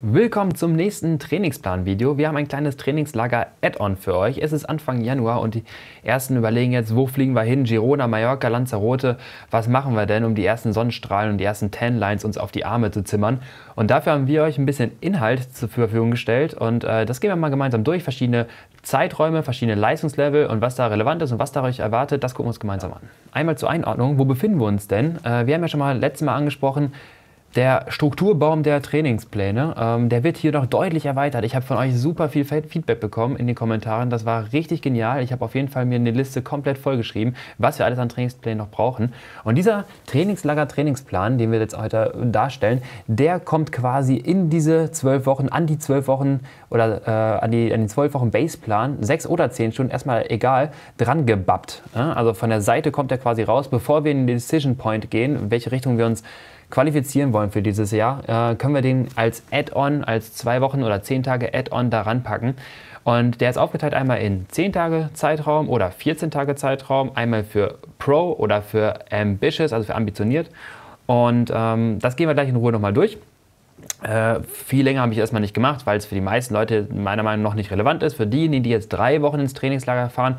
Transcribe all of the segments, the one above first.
Willkommen zum nächsten Trainingsplan-Video. Wir haben ein kleines Trainingslager-Add-on für euch. Es ist Anfang Januar und die ersten überlegen jetzt, wo fliegen wir hin? Girona, Mallorca, Lanzarote. Was machen wir denn, um die ersten Sonnenstrahlen und die ersten Tanlines uns auf die Arme zu zimmern? Und dafür haben wir euch ein bisschen Inhalt zur Verfügung gestellt und äh, das gehen wir mal gemeinsam durch. Verschiedene Zeiträume, verschiedene Leistungslevel und was da relevant ist und was da euch erwartet, das gucken wir uns gemeinsam an. Einmal zur Einordnung, wo befinden wir uns denn? Äh, wir haben ja schon mal letztes Mal angesprochen, der Strukturbaum der Trainingspläne, ähm, der wird hier noch deutlich erweitert. Ich habe von euch super viel Feedback bekommen in den Kommentaren. Das war richtig genial. Ich habe auf jeden Fall mir eine Liste komplett vollgeschrieben, was wir alles an Trainingsplänen noch brauchen. Und dieser Trainingslager-Trainingsplan, den wir jetzt heute darstellen, der kommt quasi in diese zwölf Wochen, an die zwölf Wochen oder äh, an, die, an den zwölf Wochen Baseplan, sechs oder zehn Stunden, erstmal egal, dran gebappt. Also von der Seite kommt er quasi raus, bevor wir in den Decision Point gehen, in welche Richtung wir uns qualifizieren wollen für dieses Jahr, äh, können wir den als Add-on, als zwei Wochen oder zehn Tage Add-on daran packen. Und der ist aufgeteilt einmal in 10 Tage Zeitraum oder 14 Tage Zeitraum, einmal für Pro oder für Ambitious, also für ambitioniert. Und ähm, das gehen wir gleich in Ruhe nochmal durch. Äh, viel länger habe ich erstmal nicht gemacht, weil es für die meisten Leute meiner Meinung nach noch nicht relevant ist. Für diejenigen, die jetzt drei Wochen ins Trainingslager fahren,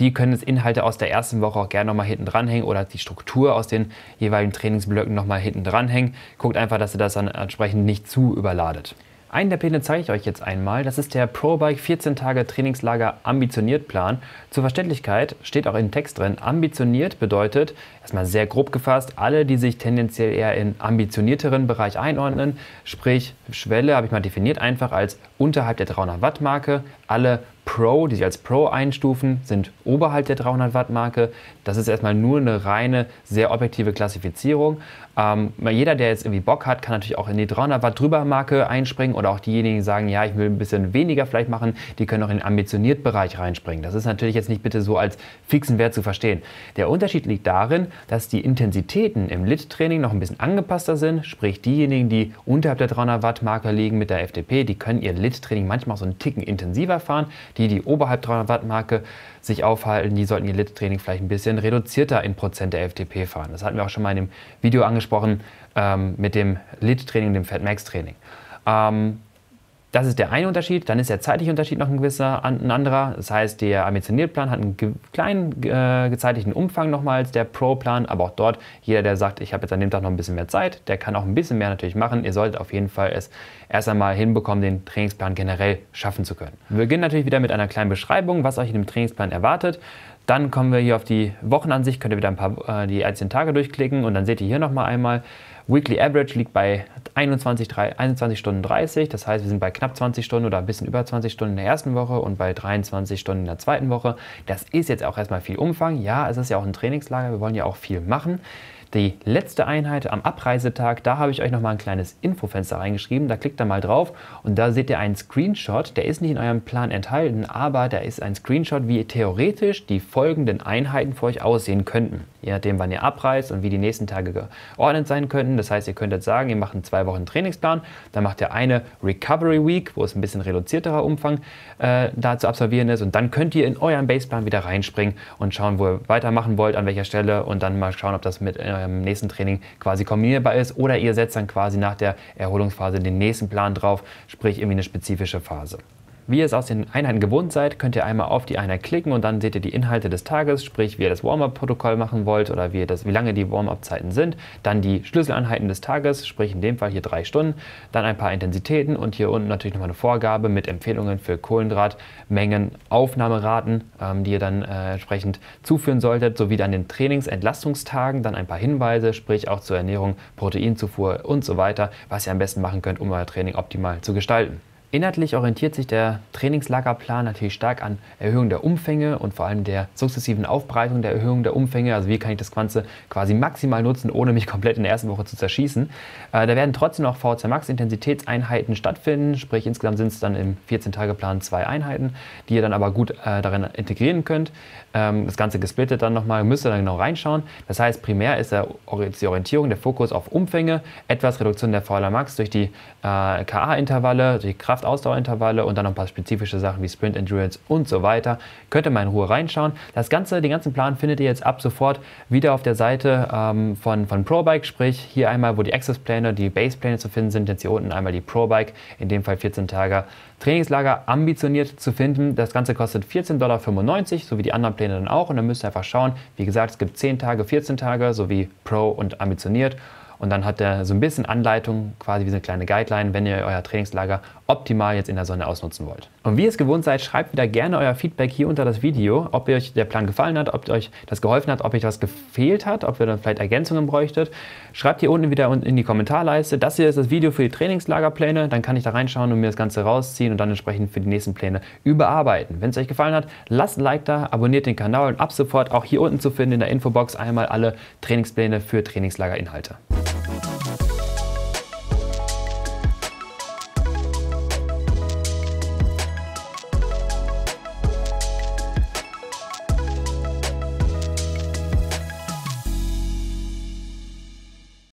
die können jetzt Inhalte aus der ersten Woche auch gerne nochmal hinten dranhängen oder die Struktur aus den jeweiligen Trainingsblöcken nochmal hinten dranhängen. Guckt einfach, dass ihr das dann entsprechend nicht zu überladet. Einen der Pläne zeige ich euch jetzt einmal. Das ist der ProBike 14 Tage Trainingslager Ambitioniert Plan. Zur Verständlichkeit steht auch in Text drin. Ambitioniert bedeutet, erstmal sehr grob gefasst, alle, die sich tendenziell eher in ambitionierteren Bereich einordnen, sprich Schwelle habe ich mal definiert einfach als unterhalb der 300 Watt Marke, alle Pro, die sich als Pro einstufen, sind oberhalb der 300 Watt Marke. Das ist erstmal nur eine reine, sehr objektive Klassifizierung. Ähm, jeder, der jetzt irgendwie Bock hat, kann natürlich auch in die 300 Watt drüber Marke einspringen oder auch diejenigen, die sagen, ja, ich will ein bisschen weniger vielleicht machen, die können auch in den ambitioniert Bereich reinspringen. Das ist natürlich jetzt nicht bitte so als fixen Wert zu verstehen. Der Unterschied liegt darin, dass die Intensitäten im Lit-Training noch ein bisschen angepasster sind, sprich diejenigen, die unterhalb der 300 Watt Marke liegen mit der FDP, die können ihr Lit-Training manchmal auch so einen Ticken intensiver fahren. Die die, die oberhalb 300 Watt Marke sich aufhalten, die sollten ihr Lit-Training vielleicht ein bisschen reduzierter in Prozent der FTP fahren. Das hatten wir auch schon mal in dem Video angesprochen ähm, mit dem Lit-Training, dem Fat-Max-Training. Ähm, das ist der eine Unterschied. Dann ist der zeitliche Unterschied noch ein gewisser, ein anderer. Das heißt, der Ambitionierplan hat einen kleinen äh, gezeitlichen Umfang nochmals, der Pro-Plan. Aber auch dort, jeder, der sagt, ich habe jetzt an dem Tag noch ein bisschen mehr Zeit, der kann auch ein bisschen mehr natürlich machen. Ihr solltet auf jeden Fall es erst einmal hinbekommen, den Trainingsplan generell schaffen zu können. Wir beginnen natürlich wieder mit einer kleinen Beschreibung, was euch in dem Trainingsplan erwartet. Dann kommen wir hier auf die Wochenansicht, könnt ihr wieder ein paar äh, die einzelnen Tage durchklicken und dann seht ihr hier nochmal einmal, Weekly Average liegt bei 21, 3, 21 Stunden 30, das heißt, wir sind bei knapp 20 Stunden oder ein bisschen über 20 Stunden in der ersten Woche und bei 23 Stunden in der zweiten Woche. Das ist jetzt auch erstmal viel Umfang. Ja, es ist ja auch ein Trainingslager, wir wollen ja auch viel machen die letzte Einheit am Abreisetag, da habe ich euch nochmal ein kleines Infofenster reingeschrieben. Da klickt ihr mal drauf und da seht ihr einen Screenshot. Der ist nicht in eurem Plan enthalten, aber da ist ein Screenshot, wie theoretisch die folgenden Einheiten für euch aussehen könnten je nachdem, wann ihr abreist und wie die nächsten Tage geordnet sein könnten. Das heißt, ihr könntet sagen, ihr macht einen zwei Wochen Trainingsplan, dann macht ihr eine Recovery Week, wo es ein bisschen reduzierterer Umfang äh, da zu absolvieren ist und dann könnt ihr in euren Baseplan wieder reinspringen und schauen, wo ihr weitermachen wollt, an welcher Stelle und dann mal schauen, ob das mit eurem nächsten Training quasi kombinierbar ist oder ihr setzt dann quasi nach der Erholungsphase den nächsten Plan drauf, sprich irgendwie eine spezifische Phase. Wie ihr es aus den Einheiten gewohnt seid, könnt ihr einmal auf die Einheit klicken und dann seht ihr die Inhalte des Tages, sprich wie ihr das Warm-up-Protokoll machen wollt oder wie, das, wie lange die Warm-up-Zeiten sind. Dann die Schlüsseleinheiten des Tages, sprich in dem Fall hier drei Stunden. Dann ein paar Intensitäten und hier unten natürlich nochmal eine Vorgabe mit Empfehlungen für Kohlenhydratmengen, Aufnahmeraten, ähm, die ihr dann äh, entsprechend zuführen solltet, sowie dann den Trainingsentlastungstagen, dann ein paar Hinweise, sprich auch zur Ernährung, Proteinzufuhr und so weiter, was ihr am besten machen könnt, um euer Training optimal zu gestalten. Inhaltlich orientiert sich der Trainingslagerplan natürlich stark an Erhöhung der Umfänge und vor allem der sukzessiven Aufbreitung der Erhöhung der Umfänge. Also wie kann ich das Ganze quasi maximal nutzen, ohne mich komplett in der ersten Woche zu zerschießen. Äh, da werden trotzdem noch VZ Max Intensitätseinheiten stattfinden, sprich insgesamt sind es dann im 14-Tage-Plan zwei Einheiten, die ihr dann aber gut äh, darin integrieren könnt. Ähm, das Ganze gesplittet dann nochmal, müsst ihr dann genau reinschauen. Das heißt, primär ist der, die Orientierung, der Fokus auf Umfänge, etwas Reduktion der VLA Max durch die äh, KA-Intervalle, die Kraft kraft und dann noch ein paar spezifische Sachen wie Sprint Endurance und so weiter. Könnt ihr mal in Ruhe reinschauen. Das Ganze, den ganzen Plan findet ihr jetzt ab sofort wieder auf der Seite ähm, von, von ProBike, sprich hier einmal, wo die Access-Pläne, die Base-Pläne zu finden sind, jetzt hier unten einmal die ProBike, in dem Fall 14 Tage Trainingslager ambitioniert zu finden. Das Ganze kostet 14,95 Dollar, so wie die anderen Pläne dann auch. Und dann müsst ihr einfach schauen. Wie gesagt, es gibt 10 Tage, 14 Tage, sowie Pro und ambitioniert. Und dann hat er so ein bisschen Anleitung, quasi wie so eine kleine Guideline, wenn ihr euer Trainingslager optimal jetzt in der Sonne ausnutzen wollt. Und wie ihr es gewohnt seid, schreibt wieder gerne euer Feedback hier unter das Video, ob euch der Plan gefallen hat, ob euch das geholfen hat, ob euch was gefehlt hat, ob ihr dann vielleicht Ergänzungen bräuchtet. Schreibt hier unten wieder in die Kommentarleiste. Das hier ist das Video für die Trainingslagerpläne. Dann kann ich da reinschauen und mir das Ganze rausziehen und dann entsprechend für die nächsten Pläne überarbeiten. Wenn es euch gefallen hat, lasst ein Like da, abonniert den Kanal und ab sofort auch hier unten zu finden in der Infobox einmal alle Trainingspläne für Trainingslagerinhalte.